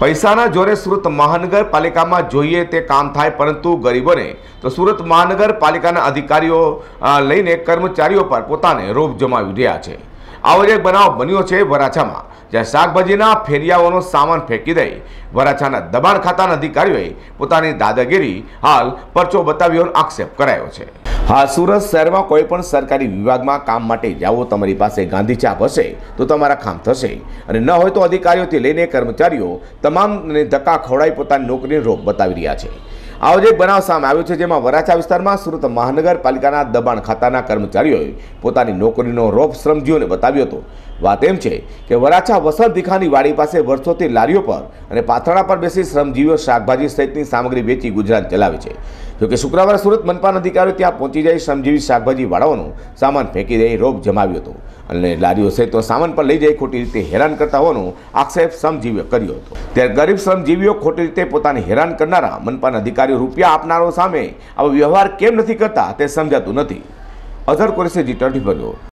પૈસાના જોરે સુરત મહાનગરપાલિકામાં જોઈએ તે કામ થાય પરંતુ ગરીબોને તો સુરત મહાનગરપાલિકાના અધિકારીઓ લઈને કર્મચારીઓ પર પોતાને રોપ જમાવી રહ્યા છે આવો જ એક બનાવ બન્યો છે વરાછામાં જ્યાં શાકભાજીના ફેરિયાઓનો સામાન ફેંકી દઈ વરાછાના દબાણ ખાતાના અધિકારીઓએ પોતાની દાદાગીરી હાલ પરચો બતાવ્યોનો આક્ષેપ કરાયો છે હા સુરત શહેરમાં કોઈ પણ સરકારી વિભાગમાં કામ માટે જાઓ તમારી પાસે ગાંધી છાપ હશે તો તમારા કામ થશે અને ન હોય તો અધિકારીઓથી લઈને કર્મચારીઓ તમામને ધક્કા ખવડાવી પોતાની નોકરીની રોપ બતાવી રહ્યા છે આવો જ એક બનાવ સામે આવ્યો છે જેમાં વરાછા વિસ્તારમાં સુરત મહાનગરપાલિકાના દબાણ ખાતાના કર્મચારીઓએ પોતાની નોકરીનો રોપ શ્રમજીઓને બતાવ્યો હતો વાત એમ છે કે વરાછા વસંત દીખાની વાડી પાસે વર્ષોથી લારીઓ પર અને પાથરણા પર બેસી શ્રમજીવીઓ શાકભાજી સહિતની સામગ્રી વેચી ગુજરાત ચલાવે છે જોકે શુક્રવારે સુરત મનપાન અધિકારીઓ ત્યાં પહોંચી જઈ શ્રમજીવી શાકભાજી વાળાઓનો સામાન ફેંકી દઈ રોગ જમાવ્યો હતો અને લારીઓ સહિતનો સામાન પર લઈ જઈ ખોટી રીતે હેરાન કરતા હોવાનો આક્ષેપ શ્રમજીવીઓ કર્યો હતો ત્યારે ગરીબ શ્રમજીવીઓ ખોટી રીતે પોતાને હેરાન કરનારા મનપાન અધિકારીઓ રૂપિયા આપનારો સામે આવો વ્યવહાર કેમ નથી કરતા તે સમજાતું નથી અધર કોરેસે જી ટ્વેન્ટી